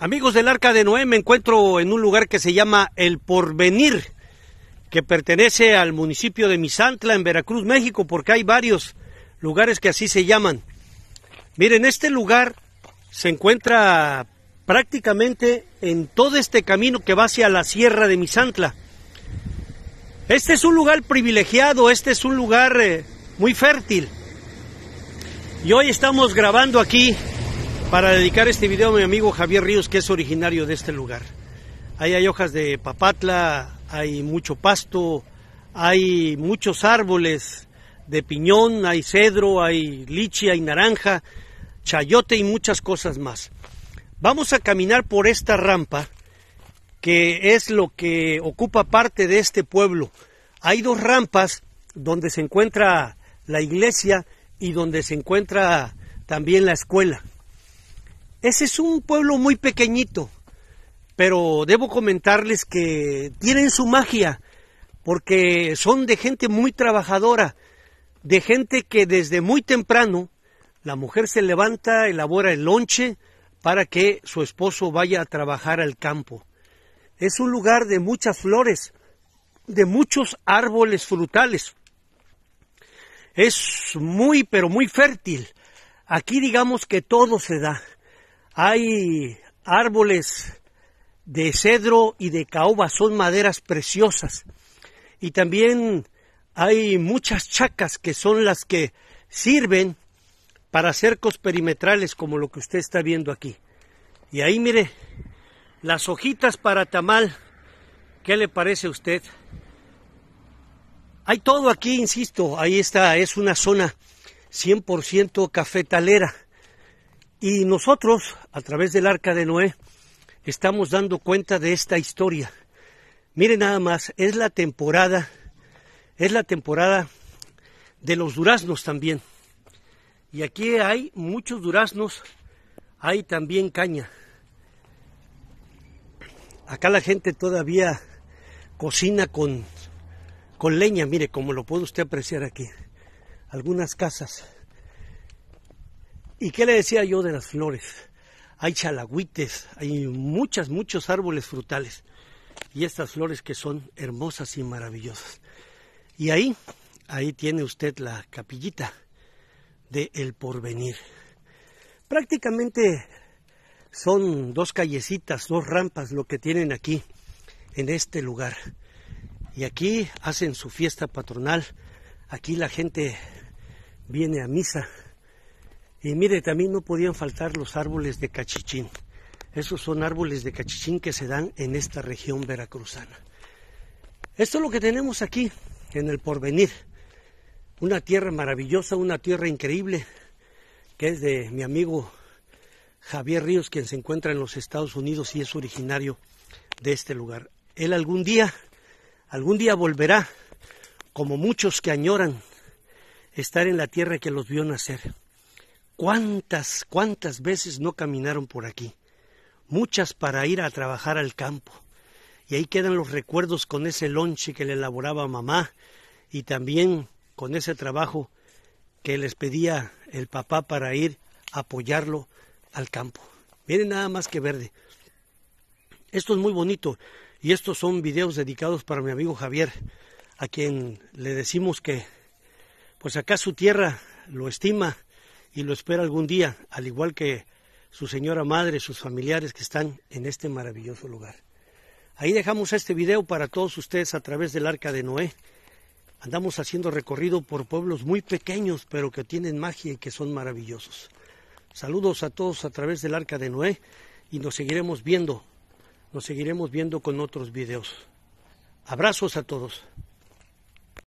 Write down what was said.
Amigos del Arca de Noé, me encuentro en un lugar que se llama El Porvenir, que pertenece al municipio de Misantla, en Veracruz, México, porque hay varios lugares que así se llaman. Miren, este lugar se encuentra prácticamente en todo este camino que va hacia la sierra de Misantla. Este es un lugar privilegiado, este es un lugar eh, muy fértil. Y hoy estamos grabando aquí para dedicar este video a mi amigo Javier Ríos, que es originario de este lugar. Ahí hay hojas de papatla, hay mucho pasto, hay muchos árboles de piñón, hay cedro, hay lichi, hay naranja, chayote y muchas cosas más. Vamos a caminar por esta rampa que es lo que ocupa parte de este pueblo. Hay dos rampas donde se encuentra la iglesia y donde se encuentra también la escuela. Ese es un pueblo muy pequeñito, pero debo comentarles que tienen su magia, porque son de gente muy trabajadora, de gente que desde muy temprano la mujer se levanta, elabora el lonche para que su esposo vaya a trabajar al campo. Es un lugar de muchas flores, de muchos árboles frutales. Es muy, pero muy fértil. Aquí digamos que todo se da. Hay árboles de cedro y de caoba, son maderas preciosas. Y también hay muchas chacas que son las que sirven para cercos perimetrales como lo que usted está viendo aquí. Y ahí mire, las hojitas para tamal, ¿qué le parece a usted? Hay todo aquí, insisto, ahí está, es una zona 100% cafetalera. Y nosotros, a través del arca de Noé, estamos dando cuenta de esta historia. Miren nada más, es la temporada, es la temporada de los duraznos también. Y aquí hay muchos duraznos, hay también caña. Acá la gente todavía cocina con, con leña, mire, como lo puede usted apreciar aquí. Algunas casas. ¿Y qué le decía yo de las flores? Hay chalagüites, hay muchas, muchos árboles frutales. Y estas flores que son hermosas y maravillosas. Y ahí, ahí tiene usted la capillita de El Porvenir. Prácticamente son dos callecitas, dos rampas lo que tienen aquí, en este lugar. Y aquí hacen su fiesta patronal, aquí la gente viene a misa y mire, también no podían faltar los árboles de cachichín. Esos son árboles de cachichín que se dan en esta región veracruzana. Esto es lo que tenemos aquí, en el porvenir. Una tierra maravillosa, una tierra increíble, que es de mi amigo Javier Ríos, quien se encuentra en los Estados Unidos y es originario de este lugar. Él algún día, algún día volverá, como muchos que añoran, estar en la tierra que los vio nacer. ¿Cuántas, cuántas veces no caminaron por aquí? Muchas para ir a trabajar al campo. Y ahí quedan los recuerdos con ese lonche que le elaboraba mamá y también con ese trabajo que les pedía el papá para ir a apoyarlo al campo. Miren nada más que verde. Esto es muy bonito y estos son videos dedicados para mi amigo Javier, a quien le decimos que pues acá su tierra lo estima y lo espera algún día, al igual que su señora madre, sus familiares que están en este maravilloso lugar. Ahí dejamos este video para todos ustedes a través del Arca de Noé. Andamos haciendo recorrido por pueblos muy pequeños, pero que tienen magia y que son maravillosos. Saludos a todos a través del Arca de Noé y nos seguiremos viendo, nos seguiremos viendo con otros videos. Abrazos a todos.